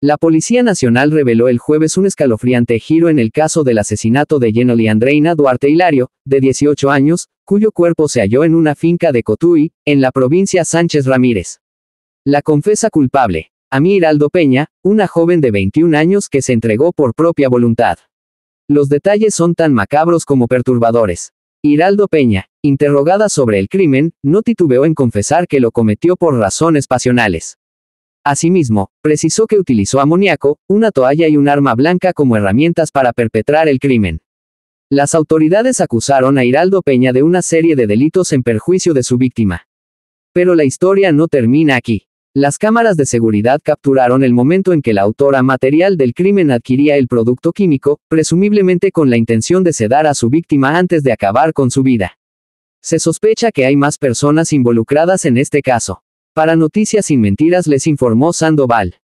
La Policía Nacional reveló el jueves un escalofriante giro en el caso del asesinato de Yenoli Andreina Duarte Hilario, de 18 años, cuyo cuerpo se halló en una finca de Cotuí, en la provincia Sánchez Ramírez. La confesa culpable, mí Hiraldo Peña, una joven de 21 años que se entregó por propia voluntad. Los detalles son tan macabros como perturbadores. Hiraldo Peña, interrogada sobre el crimen, no titubeó en confesar que lo cometió por razones pasionales. Asimismo, precisó que utilizó amoníaco, una toalla y un arma blanca como herramientas para perpetrar el crimen. Las autoridades acusaron a Hiraldo Peña de una serie de delitos en perjuicio de su víctima. Pero la historia no termina aquí. Las cámaras de seguridad capturaron el momento en que la autora material del crimen adquiría el producto químico, presumiblemente con la intención de sedar a su víctima antes de acabar con su vida. Se sospecha que hay más personas involucradas en este caso. Para Noticias sin Mentiras les informó Sandoval.